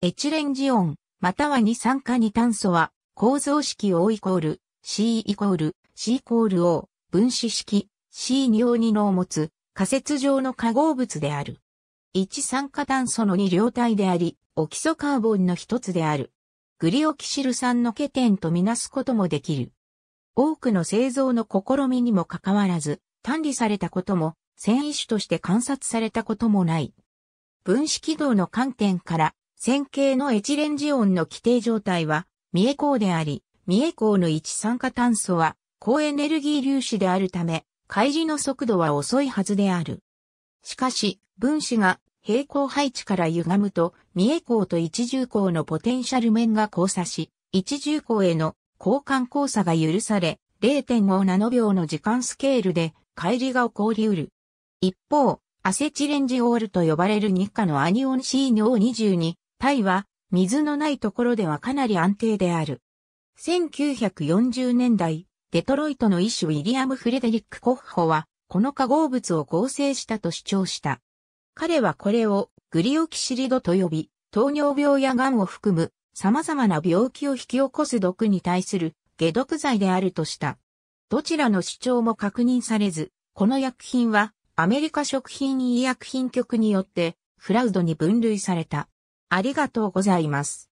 エチレンジオン、または二酸化二炭素は、構造式 O イコール、C イコール、C イコール O、分子式 C オニのを持つ、仮説上の化合物である。一酸化炭素の二両体であり、オキソカーボンの一つである。グリオキシル酸の欠点とみなすこともできる。多くの製造の試みにもかかわらず、単理されたことも、繊維種として観察されたこともない。分子軌道の観点から、線形のエチレンジオンの規定状態は、三重光であり、三重光の一酸化炭素は、高エネルギー粒子であるため、開示の速度は遅いはずである。しかし、分子が平行配置から歪むと、三重光と一重光のポテンシャル面が交差し、一重光への交換交差が許され、0.5ナノ秒の時間スケールで、乖離が起こり得る。一方、アセチレンジオールと呼ばれる日課のアニオン C 尿22タイは水のないところではかなり安定である。1940年代、デトロイトの医師ウィリアム・フレデリック・コッホは、この化合物を合成したと主張した。彼はこれをグリオキシリドと呼び、糖尿病や癌を含む様々な病気を引き起こす毒に対する解毒剤であるとした。どちらの主張も確認されず、この薬品はアメリカ食品医薬品局によってフラウドに分類された。ありがとうございます。